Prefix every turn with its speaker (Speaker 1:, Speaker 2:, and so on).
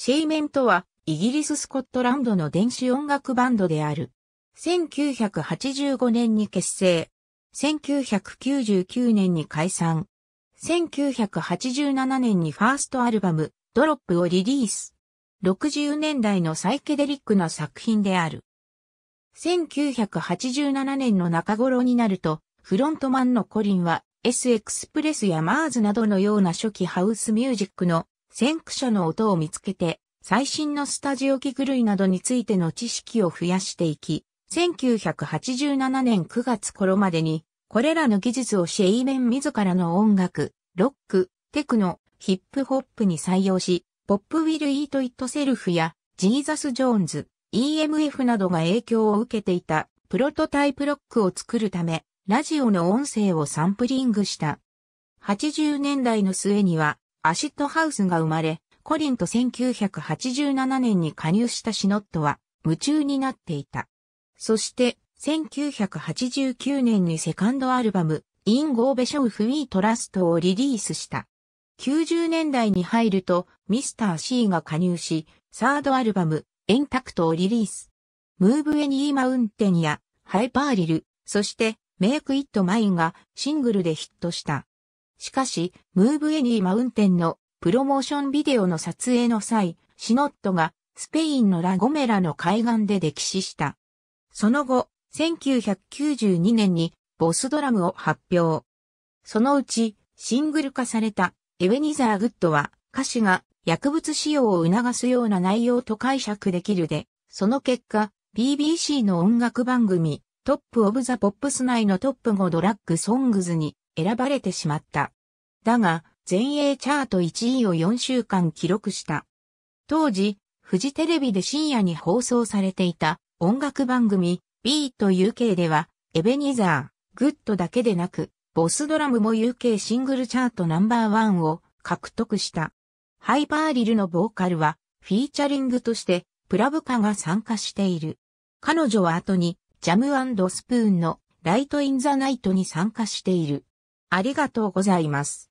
Speaker 1: シェイメンとは、イギリス・スコットランドの電子音楽バンドである。1985年に結成。1999年に解散。1987年にファーストアルバム、ドロップをリリース。60年代のサイケデリックな作品である。1987年の中頃になると、フロントマンのコリンは、S エクスプレスやマーズなどのような初期ハウスミュージックの先駆者の音を見つけて、最新のスタジオ機具類などについての知識を増やしていき、1987年9月頃までに、これらの技術をシェイメン自らの音楽、ロック、テクノ、ヒップホップに採用し、ポップウィル・イート・イット・セルフや、ジーザス・ジョーンズ、EMF などが影響を受けていた、プロトタイプロックを作るため、ラジオの音声をサンプリングした。80年代の末には、アシッドハウスが生まれ、コリンと1987年に加入したシノットは夢中になっていた。そして、1989年にセカンドアルバム、インゴーベショウフィートラストをリリースした。90年代に入ると、ミスター C が加入し、サードアルバム、エンタクトをリリース。ムーブエニーマウンテンや、ハイパーリル、そして、メイクイットマインがシングルでヒットした。しかし、ムーブエニーマウンテンのプロモーションビデオの撮影の際、シノットがスペインのラゴメラの海岸で溺死した。その後、1992年にボスドラムを発表。そのうちシングル化されたエウェニザー・グッドは歌詞が薬物使用を促すような内容と解釈できるで、その結果、BBC の音楽番組トップ・オブ・ザ・ポップス内のトップ5ドラッグ・ソングズに選ばれてしまった。だが、全英チャート1位を4週間記録した。当時、フジテレビで深夜に放送されていた音楽番組 B と UK では、エベニザー、グッドだけでなく、ボスドラムも UK シングルチャートナンバーワンを獲得した。ハイパーリルのボーカルは、フィーチャリングとして、プラブカが参加している。彼女は後に、ジャムスプーンのライトインザナイトに参加している。ありがとうございます。